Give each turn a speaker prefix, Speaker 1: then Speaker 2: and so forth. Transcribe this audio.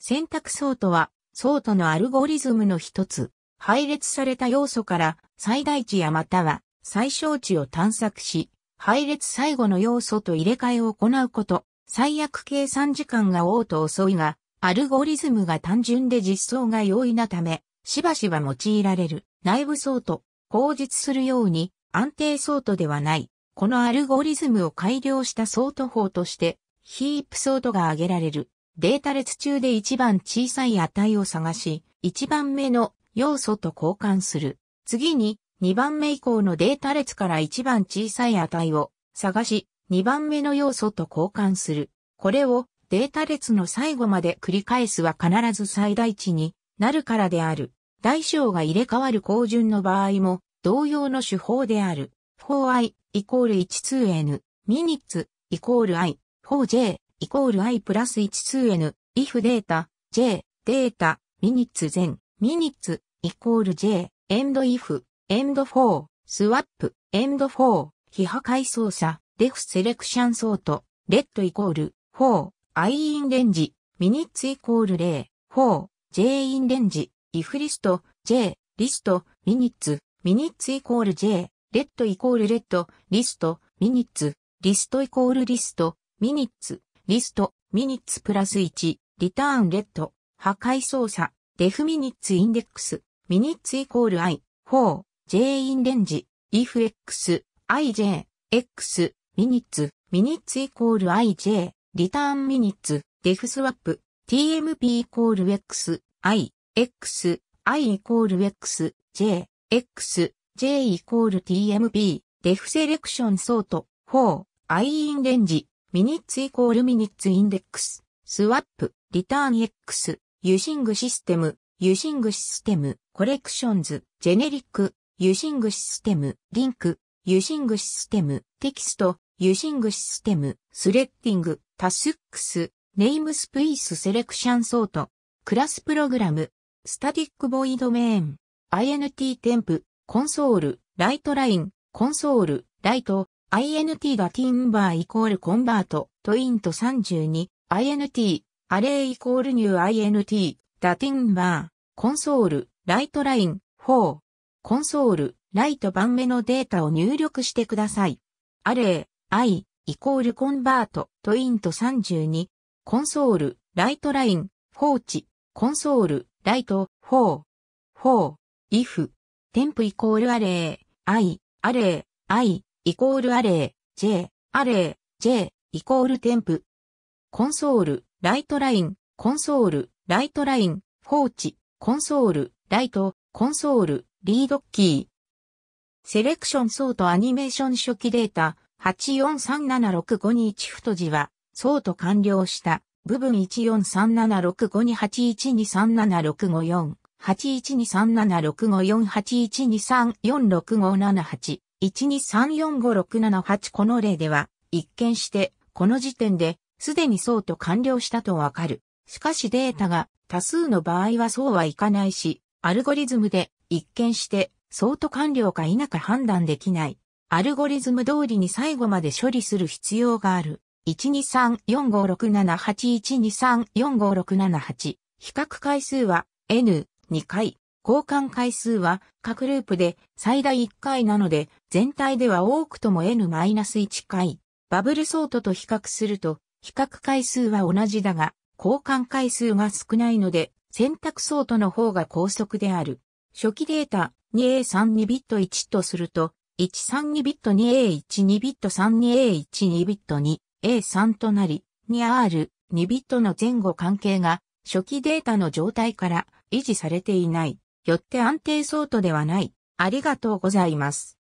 Speaker 1: 選択ソートは、ソートのアルゴリズムの一つ、配列された要素から最大値やまたは最小値を探索し、配列最後の要素と入れ替えを行うこと、最悪計算時間が多と遅いが、アルゴリズムが単純で実装が容易なため、しばしば用いられる内部ソート、口実するように安定ソートではない。このアルゴリズムを改良したソート法として、ヒープソートが挙げられる。データ列中で一番小さい値を探し、一番目の要素と交換する。次に、2番目以降のデータ列から一番小さい値を探し、2番目の要素と交換する。これをデータ列の最後まで繰り返すは必ず最大値になるからである。大小が入れ替わる高順の場合も同様の手法である。4 i イコール 12n ミニッツイコール i 4 j イコールアイプラス一数 n if データ、j、データ、ミニッツ全、ミニッツ、イコール j、エンド if、エンドフォー。スワップ、エンドフォー非破壊操作、デフセレクションソート、レッドイコール、フォー。アイインレンジ、ミニッツイコール0、フォー j インレンジ、if リスト、j、リスト、ミニッツ、ミニッツイコール j、レッドイコールレッド、リスト、ミニッツ、リストイコールリスト、ミニッツ、リスト、ミニッツプラス1、リターンレッド、破壊操作、デフミニッツインデックス、ミニッツイコール i、4、j インレンジ、if x、ij、x、ミニッツ、ミニッツイコール ij、リターンミニッツ、デフスワップ、tmp イコール x、i、x、i イコール x、j、x、j イコール tmp、デフセレクションソート、4、i インレンジ、ミニッツイコールミニッツインデックス、スワップ、リターン X、ユシングシステム、ユシングシステム、コレクションズ、ジェネリック、ユシングシステム、リンク、ユシングシステム、テキスト、ユシングシステム、スレッディング、タスックス、ネームスプイスセレクションソート、クラスプログラム、スタティックボイドメイン、INT 添付、コンソール、ライトライン、コンソール、ライト、INT がティンバーイコールコンバート、トイント32、INT、アレイイコールニュー INT、ダティンバー、コンソール、ライトライン、4。コンソール、ライト番目のデータを入力してください。アレイ、I、イコールコンバート、トイント32、コンソール、ライトライン、放置、コンソール、ライト、4。4、if、テンプイコールアレイ、I、アレイ、I、イコールアレイ、J、アレイ、J、イコールテンプ。コンソール、ライトライン、コンソール、ライトライン、放置、コンソール、ライト、コンソール、リードッキー。セレクションソートアニメーション初期データ8437652太字は、ソート完了した部分1 4 3 7 6 5 2 8 1 2 3 7 6 5 4 8 1 2 3 7 6 5 4 8 1 2 3 4 6 5 7 8 1234567この例では、一見して、この時点で、すでにそうと完了したとわかる。しかしデータが多数の場合はそうはいかないし、アルゴリズムで一見して相当完了か否か判断できない。アルゴリズム通りに最後まで処理する必要がある。1 2 3 4 5 6 7 8 1 2 3 4 5 6 7 8比較回数は n2 回。交換回数は各ループで最大1回なので、全体では多くとも N-1 回。バブルソートと比較すると、比較回数は同じだが、交換回数が少ないので、選択ソートの方が高速である。初期データ 2A32 ビット1とすると、132ビット 2A12 ビット 32A12 ビット 2A3 となり、2R2 ビットの前後関係が初期データの状態から維持されていない。よって安定相当ではない。ありがとうございます。